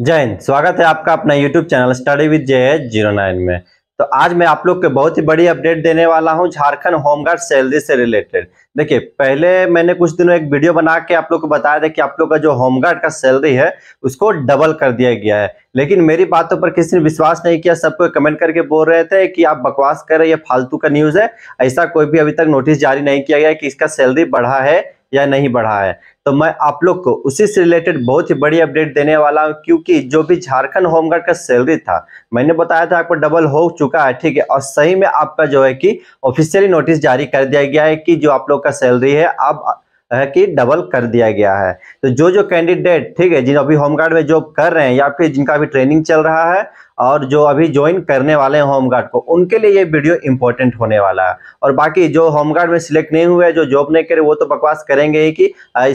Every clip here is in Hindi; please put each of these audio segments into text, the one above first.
जय हिंद स्वागत है आपका अपना YouTube channel study with Jay zero nine में तो आज मैं आप लोग के बहुत ही बड़ी अपडेट देने वाला हूं झारखंड होमगार्ड सैलरी से रिलेटेड देखिए पहले मैंने कुछ दिनों एक वीडियो बना के आप लोग को बताया था कि आप लोग का जो होमगार्ड का सैलरी है उसको डबल कर दिया गया है लेकिन मेरी बातों पर किसी ने विश्वास नहीं किया सबको कमेंट करके बोल रहे थे कि आप बकवास कर रहे फालतू का न्यूज़ है ऐसा कोई भी अभी तक नोटिस जारी नहीं किया गया कि इसका सैलरी बढ़ा है या नहीं बढ़ा है तो मैं आप लोग को उसी से रिलेटेड बहुत ही बड़ी अपडेट देने वाला हूँ क्योंकि जो भी झारखंड होमगार्ड का सैलरी था मैंने बताया था आपको डबल हो चुका है ठीक है और सही में आपका जो है कि ऑफिशियली नोटिस जारी कर दिया गया है कि जो आप लोग का सैलरी है अब है कि डबल कर दिया गया है तो जो जो कैंडिडेट ठीक है जिन अभी होमगार्ड में जॉब कर रहे हैं या फिर जिनका अभी ट्रेनिंग चल रहा है और जो अभी ज्वाइन करने वाले हैं होमगार्ड को उनके लिए ये वीडियो इंपॉर्टेंट होने वाला है और बाकी जो होमगार्ड में सिलेक्ट नहीं हुए जो जॉब नहीं करे वो तो बकवास करेंगे ही कि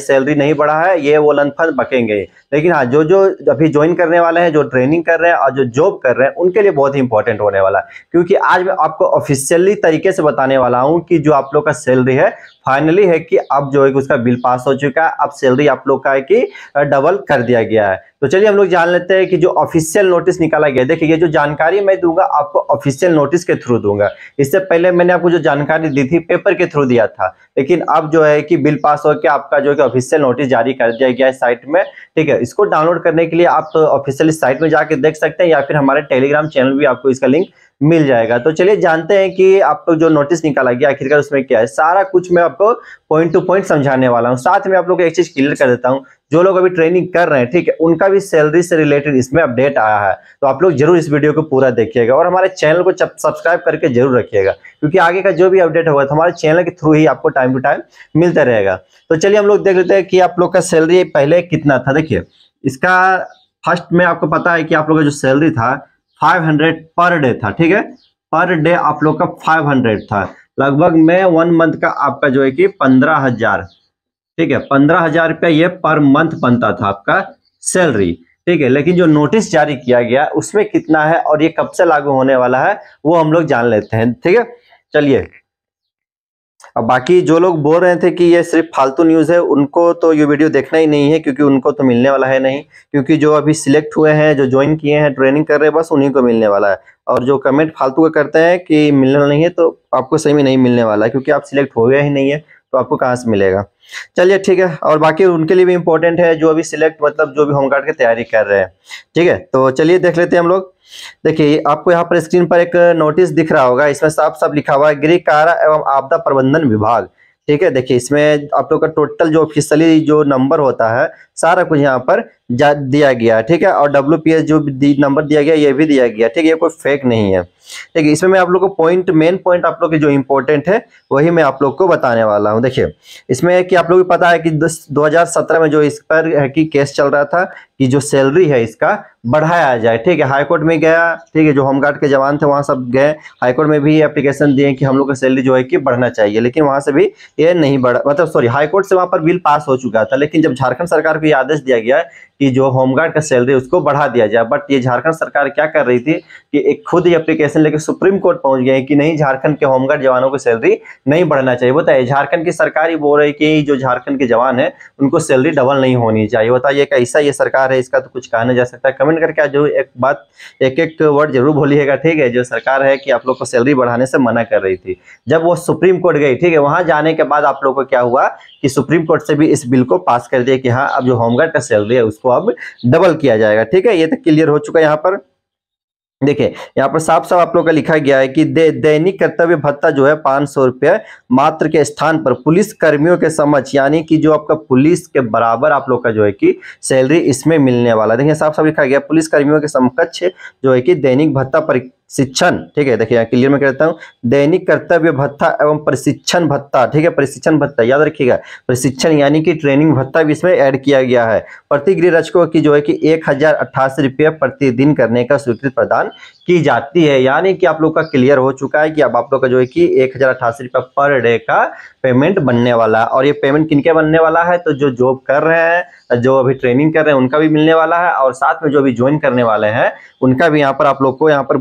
सैलरी नहीं बढ़ा है ये वो लनफन बकेंगे लेकिन हाँ जो जो अभी ज्वाइन करने वाले हैं जो ट्रेनिंग कर रहे हैं और जो जॉब कर रहे हैं उनके लिए बहुत ही इंपॉर्टेंट होने वाला है क्योंकि आज मैं आपको ऑफिशियली तरीके से बताने वाला हूँ कि जो आप लोग का सैलरी है फाइनली है कि अब जो है उसका बिल पास हो चुका है अब सैलरी आप लोग का है कि डबल कर दिया गया है तो चलिए हम लोग जान लेते हैं कि जो ऑफिशियल नोटिस निकाला गया देखिए ये जो जानकारी मैं दूंगा आपको ऑफिशियल नोटिस के थ्रू दूंगा इससे पहले मैंने आपको जो जानकारी दी थी पेपर के थ्रू दिया था लेकिन अब जो है कि बिल पास होकर आपका जो है ऑफिशियल नोटिस जारी कर दिया गया है साइट में ठीक है इसको डाउनलोड करने के लिए आप ऑफिशियल साइट में जाकर देख सकते हैं या फिर हमारे टेलीग्राम चैनल भी आपको इसका लिंक मिल जाएगा तो चलिए जानते हैं कि आप लोग जो नोटिस निकाला गया आखिरकार उसमें क्या है सारा कुछ मैं आपको पॉइंट टू पॉइंट समझाने वाला हूँ साथ में आप लोग को एक चीज क्लियर कर देता हूँ जो लोग अभी ट्रेनिंग कर रहे हैं ठीक है उनका भी सैलरी से रिलेटेड इसमें अपडेट आया है तो आप लोग जरूर इस वीडियो को पूरा देखिएगा और हमारे चैनल को सब्सक्राइब करके जरूर रखिएगा क्योंकि आगे का जो भी अपडेट होगा तो हमारे चैनल के थ्रू ही आपको टाइम टू टाइम मिलता रहेगा तो चलिए हम लोग देख लेते हैं कि आप लोग का सैलरी पहले कितना था देखिए इसका फर्स्ट में आपको पता है कि आप लोग का जो सैलरी था फाइव हंड्रेड पर डे था ठीक है पर डे आप लोग का फाइव हंड्रेड था लगभग मैं वन मंथ का आपका जो है कि पंद्रह हजार ठीक है पंद्रह हजार रुपया ये पर मंथ बनता था आपका सैलरी ठीक है लेकिन जो नोटिस जारी किया गया उसमें कितना है और ये कब से लागू होने वाला है वो हम लोग जान लेते हैं ठीक है चलिए अब बाकी जो लोग बोल रहे थे कि ये सिर्फ फालतू न्यूज़ है उनको तो ये वीडियो देखना ही नहीं है क्योंकि उनको तो मिलने वाला है नहीं क्योंकि जो अभी सिलेक्ट हुए हैं जो ज्वाइन किए हैं ट्रेनिंग कर रहे हैं बस उन्हीं को मिलने वाला है और जो कमेंट फालतू का करते हैं कि मिलने वाला नहीं है तो आपको सही में नहीं मिलने वाला है क्योंकि आप सिलेक्ट हो गया ही नहीं है तो आपको कहाँ से मिलेगा चलिए ठीक है और बाकी उनके लिए भी इम्पोर्टेंट है जो अभी सिलेक्ट मतलब जो भी होमगार्ड की तैयारी कर रहे हैं ठीक है तो चलिए देख लेते हैं हम लोग देखिए आपको यहाँ पर स्क्रीन पर एक नोटिस दिख रहा होगा इसमें साफ साफ लिखा हुआ है गृह कारा एवं आपदा प्रबंधन विभाग ठीक है देखिए इसमें आप लोग का टोटल जो ऑफिशियली जो नंबर होता है सारा कुछ यहाँ पर दिया गया है ठीक है और डब्ल्यू जो नंबर दिया गया ये भी दिया गया ठीक है ये कोई फेक नहीं है देखिए इसमें मैं आप लोग को पॉइंट मेन पॉइंट आप लोग के जो इंपॉर्टेंट है वही मैं आप लोग को बताने वाला हूँ देखिए इसमें कि आप लोग पता है कि दो में जो इस पर है कि केस चल रहा था कि जो सैलरी है इसका बढ़ाया जाए ठीक है हाईकोर्ट में गया ठीक है जो होमगार्ड के जवान थे वहाँ सब गए हाईकोर्ट में भी एप्लीकेशन दिए कि हम लोग का सैलरी जो है कि बढ़ना चाहिए लेकिन वहाँ से भी ये नहीं बढ़ा मतलब सॉरी हाईकोर्ट से वहाँ पर बिल पास हो चुका था लेकिन जब झारखंड सरकार को यह आदेश दिया गया कि जो होमगार्ड का सैलरी उसको बढ़ा दिया जाए बट ये झारखंड सरकार क्या कर रही थी कि एक खुद ही अप्लीकेशन लेकर सुप्रीम कोर्ट पहुंच गए कि नहीं झारखंड के होमगार्ड जवानों को सैलरी नहीं बढ़ना चाहिए बताइए झारखंड की सरकार ही बोल रही कि जो झारखंड के जवान है उनको सैलरी डबल नहीं होनी चाहिए बताइए कैसा ये सरकार है इसका तो कुछ कहा नहीं जा सकता कमेंट करके जो एक बात एक एक वर्ड जरूर बोलिएगा ठीक है जो सरकार है कि आप लोग को सैलरी बढ़ाने से मना कर रही थी जब वो सुप्रीम कोर्ट गई ठीक है वहां जाने के बाद आप लोग को क्या हुआ कि सुप्रीम कोर्ट से भी इस बिल को पास कर दिया कि हाँ अब जो होमगार्ड का सैलरी है उसको अब डबल किया जाएगा ठीक है ये तो क्लियर हो चुका है यहाँ पर देखिए यहाँ पर साफ साफ आप लोग का लिखा गया है कि दैनिक दे, कर्तव्य भत्ता जो है पांच सौ रुपये मात्र के स्थान पर पुलिस कर्मियों के समझ यानी कि जो आपका पुलिस के बराबर आप लोग का जो है कि सैलरी इसमें मिलने वाला देखिए साफ साफ लिखा गया पुलिस कर्मियों के समकक्ष जो है कि दैनिक भत्ता शिक्षण ठीक है देखिए क्लियर मैं कहता हूँ दैनिक कर्तव्य भत्ता एवं प्रशिक्षण भत्ता ठीक है प्रशिक्षण भत्ता याद रखिएगा प्रशिक्षण यानी कि ट्रेनिंग भत्ता भी इसमें ऐड किया गया है प्रतिगृह रचकों की जो है कि एक हजार अट्ठासी रुपये प्रतिदिन करने का स्वीकृति प्रदान की जाती है यानी कि आप लोग का क्लियर हो चुका है कि अब आप लोग का जो है कि एक हज़ार अठासी रुपया पर डे का पेमेंट बनने वाला है और ये पेमेंट किनके बनने वाला है तो जो जॉब कर रहे हैं जो अभी ट्रेनिंग कर रहे हैं उनका भी मिलने वाला है और साथ में जो अभी ज्वाइन करने वाले हैं उनका भी यहाँ पर आप लोग को यहाँ पर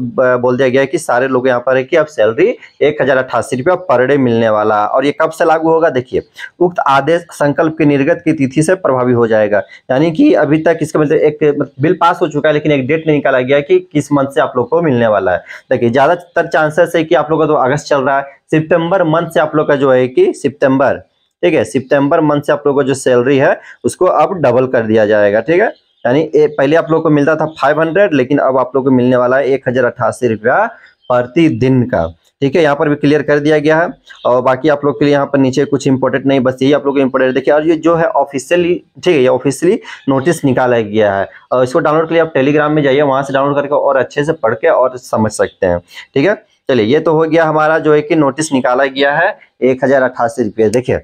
बोल दिया गया है कि सारे लोग यहाँ पर है कि अब सैलरी एक हज़ार अट्ठासी रुपया पर डे मिलने वाला है और ये कब से लागू होगा देखिए उक्त आदेश संकल्प के निर्गत की तिथि से प्रभावी हो जाएगा यानी कि अभी तक इसका मतलब एक बिल पास हो चुका है लेकिन एक डेट नहीं निकाला गया कि किस मंथ से आप लोग को को मिलने वाला है देखिए ज़्यादातर चांसेस है कि आप लोग का तो अगस्त चल रहा है सितंबर मंथ से आप लोग का जो है कि सितंबर ठीक है सितंबर मंथ से आप लोग का जो सैलरी है उसको अब डबल कर दिया जाएगा ठीक है यानी पहले आप लोग को मिलता था फाइव लेकिन अब आप लोग को मिलने वाला है एक हज़ार अट्ठासी रुपया प्रतिदिन का ठीक है यहाँ पर भी क्लियर कर दिया गया है और बाकी आप लोग के लिए यहाँ पर नीचे कुछ इंपॉर्टेंट नहीं बस यही आप लोग को इंपॉर्टेंट देखिए और ये जो है ऑफिशियली ठीक है ये ऑफिशियली नोटिस निकाला गया है और इसको डाउनलोड के लिए आप टेलीग्राम में जाइए वहाँ से डाउनलोड करके और अच्छे से पढ़ के और समझ सकते हैं ठीक है चलिए ये तो हो गया हमारा जो है कि नोटिस निकाला गया है एक हजार अट्ठासी रुपये देखिये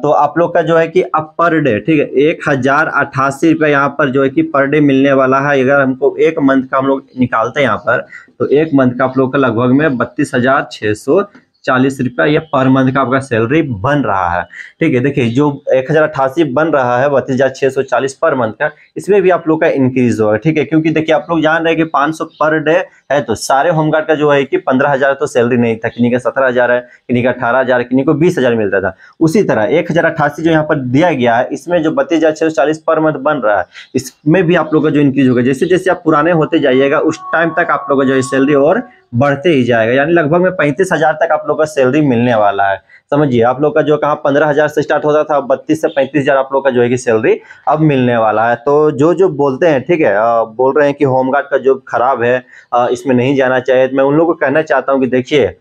तो आप लोग का जो है कि अब पर डे ठीक है एक हजार अट्ठासी रुपये यहाँ पर जो है कि पर डे मिलने वाला है अगर हमको एक मंथ का हम लोग निकालते हैं यहाँ पर तो एक मंथ का आप लोग का लगभग में बत्तीस हजार छः सौ चालीस रुपया ये पर मंथ का आपका सैलरी बन रहा है ठीक है देखिए जो एक हज़ार अट्ठासी बन रहा है बत्तीस हज़ार छह सौ चालीस पर मंथ का इसमें भी आप लोग का इंक्रीज होगा ठीक है क्योंकि देखिए आप लोग जान रहे हैं कि पांच सौ पर डे है तो सारे होमगार्ड का जो है कि पंद्रह हज़ार तो सैलरी नहीं था किन्हीं का सत्रह हज़ार है किन्हीं का अठारह हज़ार किन्हीं को बीस हज़ार मिलता था उसी तरह एक हज़ार अट्ठासी जो यहाँ पर दिया गया है इसमें जो बत्तीस हज़ार छह सौ चालीस पर मंथ बन रहा है इसमें भी आप लोग का जो इंक्रीज होगा जैसे जैसे आप पुराने होते जाइएगा उस टाइम तक आप लोग का जो है सैलरी और बढ़ते ही जाएगा यानी लगभग में पैंतीस हज़ार तक आप लोग का सैलरी मिलने वाला है समझिए आप लोग का जो कहा पंद्रह हज़ार से स्टार्ट होता था बत्तीस से पैंतीस हज़ार आप लोग का जो है कि सैलरी अब मिलने वाला है तो जो जो बोलते हैं ठीक है आ, बोल रहे हैं कि होमगार्ड का जॉब खराब है आ, इसमें नहीं जाना चाहिए तो मैं उन लोग को कहना चाहता हूँ कि देखिए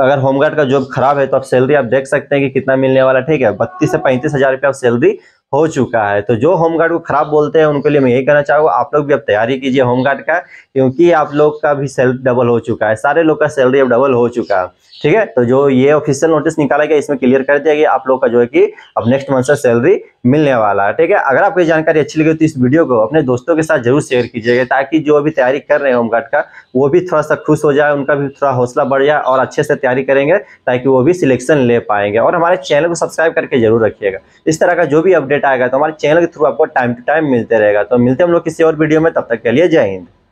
अगर होमगार्ड का जॉब खराब है तो आप सैलरी आप देख सकते हैं कि कितना मिलने वाला ठीक है बत्तीस से पैंतीस हज़ार रुपये आप सैलरी हो चुका है तो जो होमगार्ड को खराब बोलते हैं उनके लिए मैं यही कहना चाहूंगा आप लोग भी अब तैयारी कीजिए होमगार्ड का क्योंकि आप लोग का भी सैलरी डबल हो चुका है सारे लोग का सैलरी अब डबल हो चुका है ठीक है तो जो ये ऑफिशियल नोटिस निकाला गया इसमें क्लियर कर दिया गया आप लोग का जो है कि अब नेक्स्ट मंथ से सैलरी मिलने वाला है ठीक है अगर आपको जानकारी अच्छी लगी तो इस वीडियो को अपने दोस्तों के साथ जरूर शेयर कीजिएगा ताकि जो अभी तैयारी कर रहे हैं होमगार्ड का वो भी थोड़ा सा खुश हो जाए उनका भी थोड़ा हौसला बढ़ जाए और अच्छे से तैयारी करेंगे ताकि वो भी सिलेक्शन ले पाएंगे और हमारे चैनल को सब्सक्राइब करके जरूर रखिएगा इस तरह का जो भी अपडेट आएगा तो हमारे चैनल के थ्रू आपको टाइम टू टाइम मिलते रहेगा तो मिलते हम लोग किसी और वीडियो में तब तक के लिए जय हिंद